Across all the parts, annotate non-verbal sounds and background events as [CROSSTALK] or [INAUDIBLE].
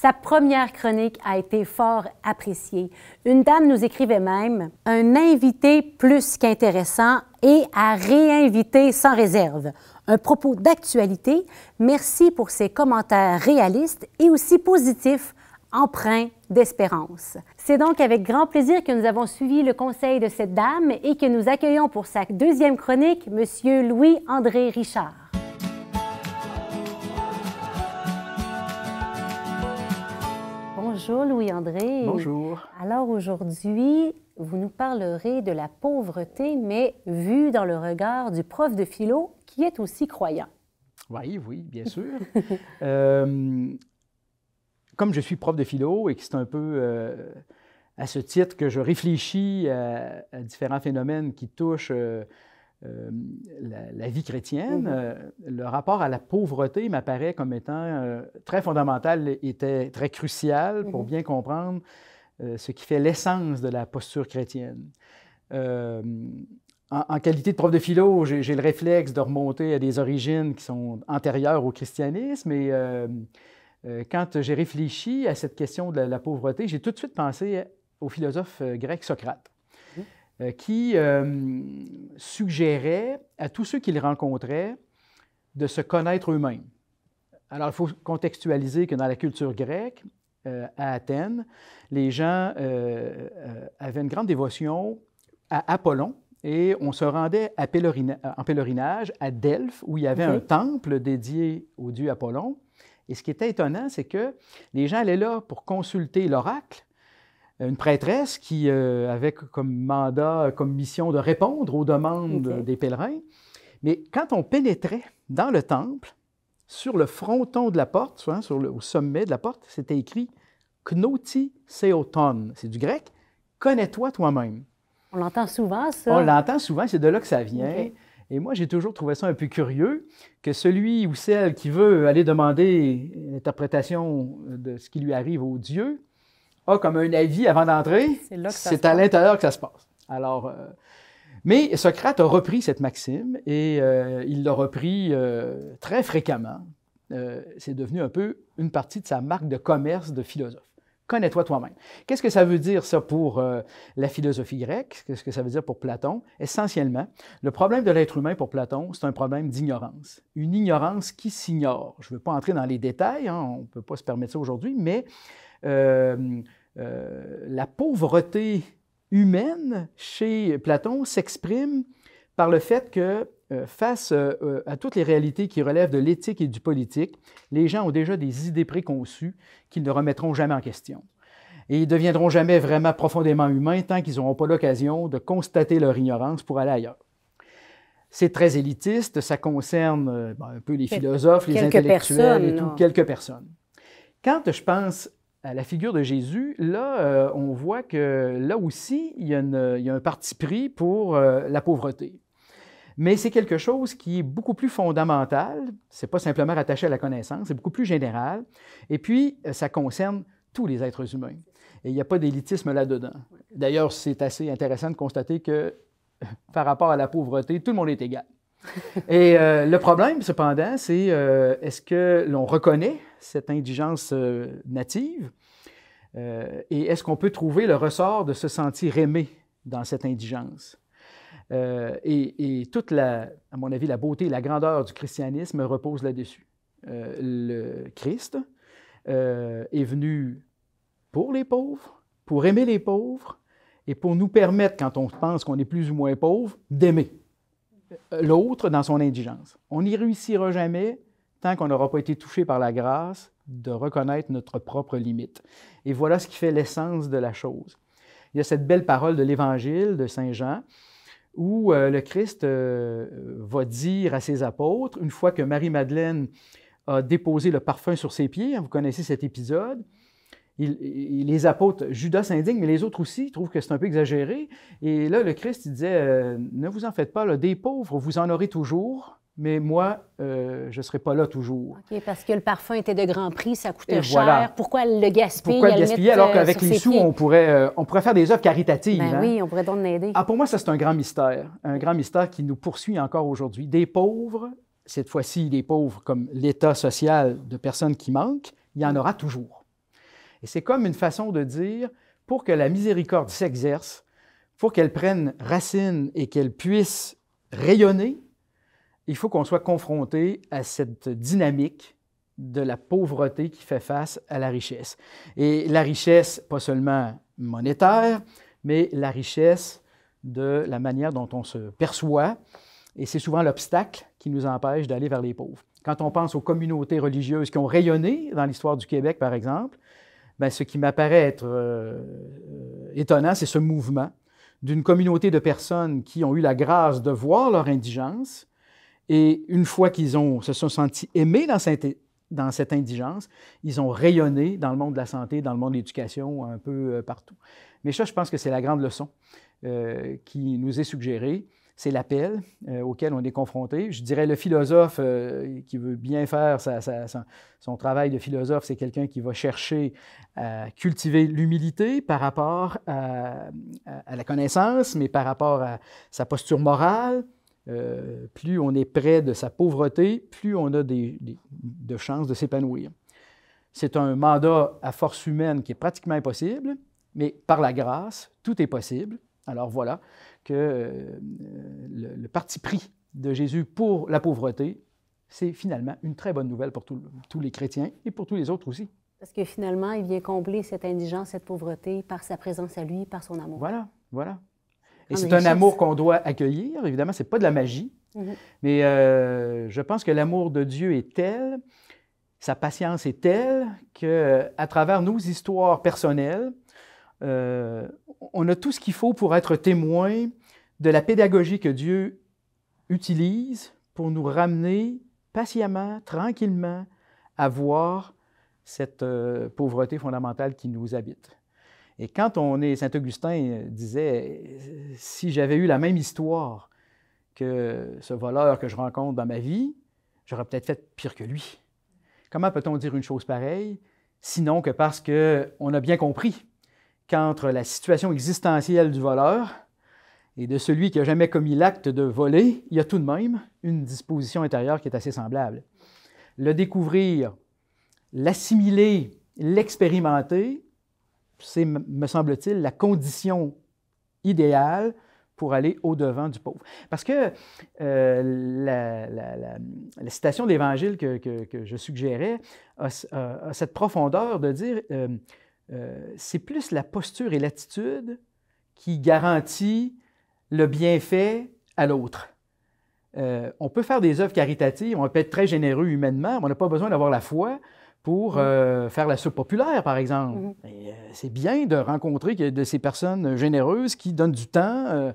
Sa première chronique a été fort appréciée. Une dame nous écrivait même Un invité plus qu'intéressant et à réinviter sans réserve. Un propos d'actualité. Merci pour ses commentaires réalistes et aussi positifs, empreints d'espérance. C'est donc avec grand plaisir que nous avons suivi le conseil de cette dame et que nous accueillons pour sa deuxième chronique M. Louis-André Richard. Bonjour Louis-André. Bonjour. Alors aujourd'hui, vous nous parlerez de la pauvreté, mais vue dans le regard du prof de philo qui est aussi croyant. Bah, oui, oui, bien [LAUGHS] sûr. Euh, comme je suis prof de philo et que c'est un peu euh, à ce titre que je réfléchis à, différents phénomènes qui touchent euh, euh, la, vie chrétienne, mhm. euh, le rapport à la pauvreté m'apparaît comme étant euh, très fondamental et très, crucial pour mhm. bien comprendre ce qui fait l'essence de la posture chrétienne. En, qualité de prof de philo, j'ai le réflexe de remonter à des origines qui sont antérieures au christianisme et quand j'ai réfléchi à cette question de la pauvreté, j'ai tout de suite pensé au philosophe grec Socrate. Euh, qui euh, suggérait à tous ceux qu'il rencontrait rencontraient de se connaître eux-mêmes. Alors, il faut contextualiser que dans la culture grecque, euh, à Athènes, les gens avaient une grande dévotion à Apollon et on se rendait en pèlerinage à Delphes où il y avait un temple dédié au dieu Apollon. Et ce qui était étonnant, c'est que les gens allaient là pour consulter l'oracle, une prêtresse qui avec euh, avait comme mandat, comme mission de répondre aux demandes des pèlerins. Mais quand on pénétrait dans le temple, sur le fronton de la porte, hein, sur le, au sommet de la porte, c'était écrit Knoti Seoton. C'est du grec, connais-toi toi-même. On l'entend souvent, ça. On l'entend souvent, c'est de là que ça vient. Et moi, j'ai toujours trouvé ça un peu curieux que celui ou celle qui veut aller demander l'interprétation de ce qui lui arrive au Dieu, comme un avis avant d'entrer, c'est à l'intérieur que ça se passe. Alors, euh, mais Socrate a repris cette maxime et euh, il l'a repris euh, très fréquemment. c'est devenu un peu une partie de sa marque de commerce de philosophe. Connais-toi toi-même. Qu'est-ce que ça veut dire ça pour la philosophie grecque? Qu'est-ce que ça veut dire pour Platon? Essentiellement, le problème de l'être humain pour Platon, c'est un problème d'ignorance. Une ignorance qui s'ignore. Je ne veux pas entrer dans les détails, hein, on ne peut pas se permettre ça aujourd'hui, mais euh, la pauvreté humaine chez Platon s'exprime par le fait que euh, face euh, à toutes les réalités qui relèvent de l'éthique et du politique, les gens ont déjà des idées préconçues qu'ils ne remettront jamais en question. Et ils ne deviendront jamais vraiment profondément humains tant qu'ils n'auront pas l'occasion de constater leur ignorance pour aller ailleurs. C'est très élitiste, ça concerne ben, un peu les philosophes, les intellectuels et quelques personnes. Quand je pense à la figure de Jésus, là, euh, on voit que là aussi, il y a, un parti pris pour euh, la pauvreté. Mais c'est quelque chose qui est beaucoup plus fondamental, c'est pas simplement rattaché à la connaissance, c'est beaucoup plus général, et puis euh, ça concerne tous les êtres humains. Et il n'y a pas d'élitisme là-dedans. D'ailleurs, c'est assez intéressant de constater que par rapport à la pauvreté, tout le monde est égal. [LAUGHS] Et euh, le problème, cependant, c'est euh, est-ce que l'on reconnaît cette indigence euh, native et est-ce qu'on peut trouver le ressort de se sentir aimé dans cette indigence? Et, toute la, à mon avis, la beauté et la grandeur du christianisme repose là-dessus. le Christ est venu pour les pauvres, pour aimer les pauvres et pour nous permettre, quand on pense qu'on est plus ou moins pauvre, d'aimer. Euh, l'autre dans son indigence. On n'y réussira jamais tant qu'on n'aura pas été touché par la grâce de reconnaître notre propre limite. Et voilà ce qui fait l'essence de la chose. Il y a cette belle parole de l'Évangile de Saint Jean où euh, le Christ euh, va dire à ses apôtres, une fois que Marie-Madeleine a déposé le parfum sur ses pieds, hein, vous connaissez cet épisode, il, les apôtres, Judas s'indigne, mais les autres aussi trouvent que c'est un peu exagéré. Et là, le Christ, il disait, euh, ne vous en faites pas, des pauvres, vous en aurez toujours, mais moi, euh, je ne serai pas là toujours. OK, parce que le parfum était de grand prix, ça coûtait cher. Pourquoi le gaspiller? Pourquoi le gaspiller alors euh, qu'avec les sous, on pourrait, on pourrait faire des œuvres caritatives? Ben hein? Oui, on pourrait donc aider. Ah, pour moi, ça, c'est un grand mystère. Un grand mystère qui nous poursuit encore aujourd'hui. Des pauvres, cette fois-ci, des pauvres comme l'état social de personnes qui manquent, il y en aura toujours. Et c'est comme une façon de dire, pour que la miséricorde s'exerce, pour qu'elle prenne racine et qu'elle puisse rayonner, il faut qu'on soit confronté à cette dynamique de la pauvreté qui fait face à la richesse. Et la richesse, pas seulement monétaire, mais la richesse de la manière dont on se perçoit. Et c'est souvent l'obstacle qui nous empêche d'aller vers les pauvres. Quand on pense aux communautés religieuses qui ont rayonné dans l'histoire du Québec, par exemple, ben, ce qui m'apparaît être euh, euh, étonnant, c'est ce mouvement d'une communauté de personnes qui ont eu la grâce de voir leur indigence et une fois qu'ils se sont sentis aimés dans cette, indigence, ils ont rayonné dans le monde de la santé, dans le monde de l'éducation, un peu euh, partout. Mais ça, je pense que c'est la grande leçon qui nous est suggérée c'est l'appel euh, auquel on est confronté. Je dirais le philosophe euh, qui veut bien faire son, travail de philosophe, c'est quelqu'un qui va chercher à cultiver l'humilité par rapport à, la connaissance, mais par rapport à sa posture morale. Euh, plus on est près de sa pauvreté, plus on a de chances de s'épanouir. C'est un mandat à force humaine qui est pratiquement impossible, mais par la grâce, tout est possible alors voilà que euh, le, parti pris de Jésus pour la pauvreté, c'est finalement une très bonne nouvelle pour tous les chrétiens et pour tous les autres aussi. Parce que finalement, il vient combler cette indigence, cette pauvreté par sa présence à lui, par son amour. Voilà, voilà. Et ah, c'est un amour qu'on doit accueillir. Évidemment, ce n'est pas de la magie, mhm. mais euh, je pense que l'amour de Dieu est tel, sa patience est telle que, à travers nos histoires personnelles, euh, on a tout ce qu'il faut pour être témoin de la pédagogie que Dieu utilise pour nous ramener patiemment, tranquillement, à voir cette euh, pauvreté fondamentale qui nous habite. Et quand on est, Saint Augustin disait, si j'avais eu la même histoire que ce voleur que je rencontre dans ma vie, j'aurais peut-être fait pire que lui. Comment peut-on dire une chose pareille, sinon que parce qu'on a bien compris qu'entre la situation existentielle du voleur et de celui qui n'a jamais commis l'acte de voler, il y a tout de même une disposition intérieure qui est assez semblable. Le découvrir, l'assimiler, l'expérimenter, c'est, me semble-t-il, la condition idéale pour aller au-devant du pauvre. Parce que euh, la, citation de que, je suggérais a, cette profondeur de dire euh, euh, c'est plus la posture et l'attitude qui garantit le bienfait à l'autre. Euh, on peut faire des œuvres caritatives, on peut être très généreux humainement, on n'a pas besoin d'avoir la foi pour mm. euh, faire la soupe populaire, par exemple. Mm-hmm. c'est bien de rencontrer de ces personnes généreuses qui donnent du temps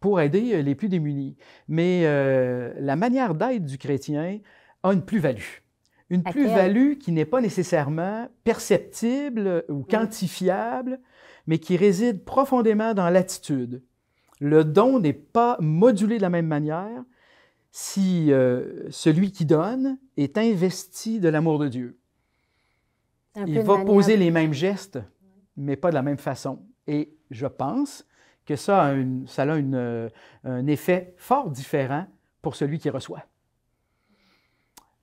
pour aider les plus démunis. Mais la manière d'être du chrétien a une plus-value. Une plus-value qui n'est pas nécessairement perceptible ou quantifiable, mais qui réside profondément dans l'attitude. Le don n'est pas modulé de la même manière si euh, celui qui donne est investi de l'amour de Dieu. Il va poser les mêmes gestes, mais pas de la même façon. Et je pense que ça a, une, ça une, euh, un effet fort différent pour celui qui reçoit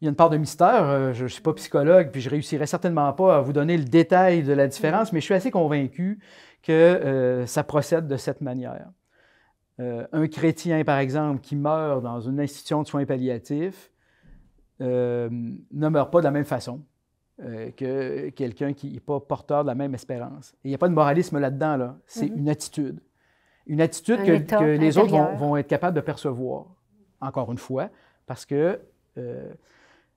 il y a une part de mystère. Euh, je ne suis pas psychologue, puis je ne réussirai certainement pas à vous donner le détail de la différence, mm. mais je suis assez convaincu que euh, ça procède de cette manière. Euh, un chrétien, par exemple, qui meurt dans une institution de soins palliatifs ne meurt pas de la même façon que quelqu'un qui n'est pas porteur de la même espérance. il n'y a pas de moralisme là-dedans, là. C'est mm-hmm. une attitude. Une attitude que, les autres vont, être capables de percevoir, encore une fois, parce que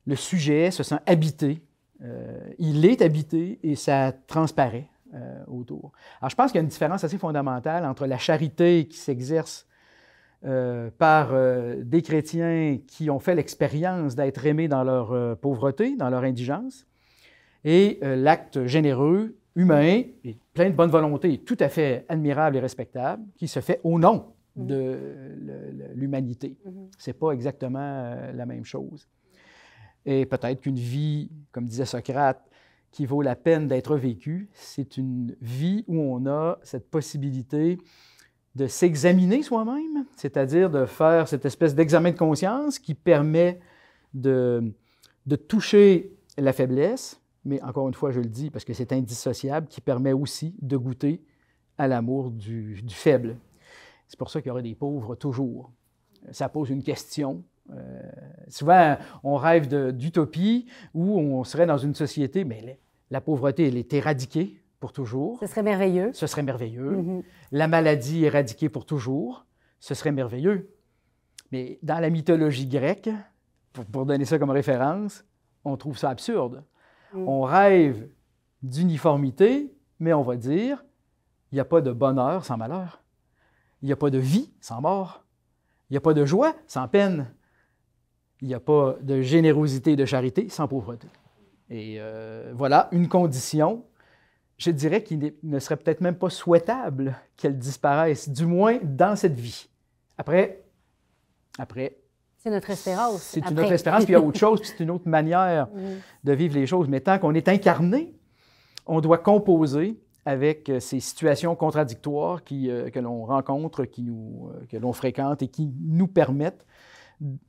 le sujet se sent habité. Euh, il est habité et ça transparaît euh, autour. Alors, je pense qu'il y a une différence assez fondamentale entre la charité qui s'exerce euh, par des chrétiens qui ont fait l'expérience d'être aimés dans leur pauvreté, dans leur indigence, et l'acte généreux, humain, et plein de bonne volonté, tout à fait admirable et respectable, qui se fait au nom mmh. de l'humanité. Mmh. Ce n'est pas exactement la même chose. Et peut-être qu'une vie, comme disait Socrate, qui vaut la peine d'être vécue, c'est une vie où on a cette possibilité de s'examiner soi-même, c'est-à-dire de faire cette espèce d'examen de conscience qui permet de, toucher la faiblesse, mais encore une fois, je le dis parce que c'est indissociable, qui permet aussi de goûter à l'amour du, faible. C'est pour ça qu'il y aurait des pauvres toujours. Ça pose une question euh, souvent, on rêve d'utopie où on serait dans une société, mais la, pauvreté, elle est éradiquée pour toujours. Ce serait merveilleux. Ce serait merveilleux. Mm-hmm. La maladie éradiquée pour toujours, ce serait merveilleux. Mais dans la mythologie grecque, pour, donner ça comme référence, on trouve ça absurde. Mm. On rêve d'uniformité, mais on va dire, il n'y a pas de bonheur sans malheur. Il n'y a pas de vie sans mort. Il n'y a pas de joie sans peine il n'y a pas de générosité et de charité sans pauvreté. Et euh, voilà, une condition, je dirais qu'il ne serait peut-être même pas souhaitable qu'elle disparaisse, du moins dans cette vie. Après, après. C'est notre espérance. C'est une autre espérance, puis il y a autre chose, puis c'est une autre [LAUGHS] manière mm. de vivre les choses. Mais tant qu'on est incarné, on doit composer avec euh, ces situations contradictoires euh, que l'on rencontre, qui nous, que l'on fréquente et qui nous permettent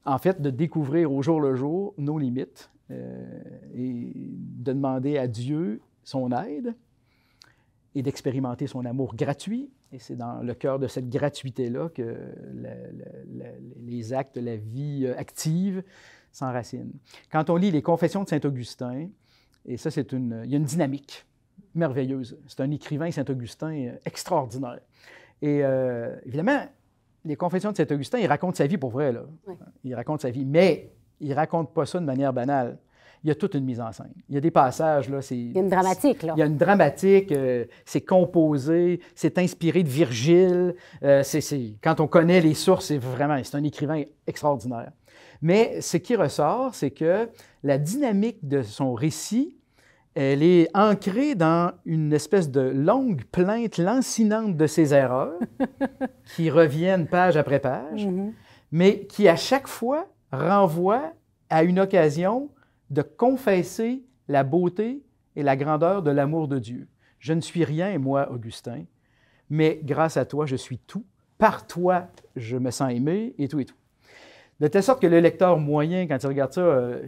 en fait, de découvrir au jour le jour nos limites euh, et de demander à Dieu son aide et d'expérimenter son amour gratuit. Et c'est dans le cœur de cette gratuité-là que les actes de la vie euh, active s'enracinent. Quand on lit les confessions de Saint Augustin, et ça, c'est une, il y a une dynamique merveilleuse. C'est un écrivain, Saint Augustin, euh, extraordinaire. Et évidemment, les Confessions de Saint-Augustin, il raconte sa vie pour vrai. Là. Il raconte sa vie, mais il raconte pas ça de manière banale. Il y a toute une mise en scène. Il y a des passages, là, c'est... Il y a une dramatique, là. Il y a une dramatique, euh, c'est composé, c'est inspiré de Virgile. Euh, c'est, quand on connaît les sources, c'est vraiment... C'est un écrivain extraordinaire. Mais ce qui ressort, c'est que la dynamique de son récit elle est ancrée dans une espèce de longue plainte lancinante de ses erreurs, [LAUGHS] qui reviennent page après page, mm-hmm. mais qui à chaque fois renvoie à une occasion de confesser la beauté et la grandeur de l'amour de Dieu. Je ne suis rien, moi, Augustin, mais grâce à toi, je suis tout. Par toi, je me sens aimé, et tout, et tout. De telle sorte que le lecteur moyen, quand il regarde ça, euh,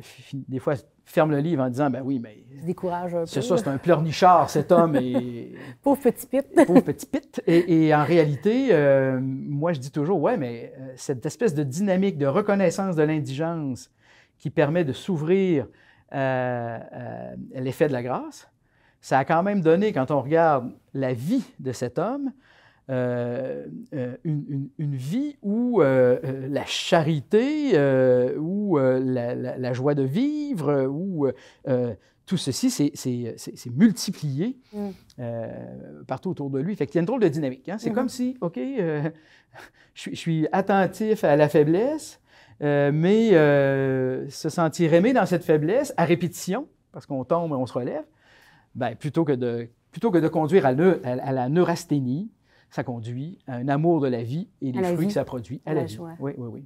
des fois, ferme le livre en disant Ben oui, mais. décourage C'est ça, c'est un pleurnichard, cet homme. Et... [LAUGHS] Pauvre petit pit. [LAUGHS] Pauvre petit pit. Et, en réalité, euh, moi, je dis toujours Ouais, mais euh, cette espèce de dynamique de reconnaissance de l'indigence qui permet de s'ouvrir à euh, l'effet de la grâce, ça a quand même donné, quand on regarde la vie de cet homme, une, une, vie où la charité, où la, joie de vivre, ou euh, euh, tout ceci s'est multiplié mm. euh, partout autour de lui. Fait qu'il y a une drôle de dynamique. Hein. C'est mm-hmm. comme si, OK, [LAUGHS] je, suis attentif à la faiblesse, mais se sentir aimé dans cette faiblesse à répétition, parce qu'on tombe et on se relève, ben, plutôt, que de, plutôt que de conduire à, la neurasthénie, ça conduit à un amour de la vie et les fruits que ça produit à, la, Joie. Oui, oui, oui.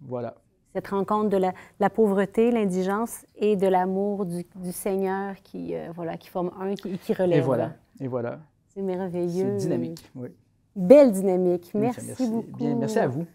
Voilà cette rencontre de la, pauvreté, l'indigence et de l'amour du, Seigneur qui, euh, voilà, qui forme un, qui, qui relève. Et voilà, et voilà. C'est merveilleux. C'est dynamique, oui. Belle dynamique. Merci, beaucoup. merci à vous.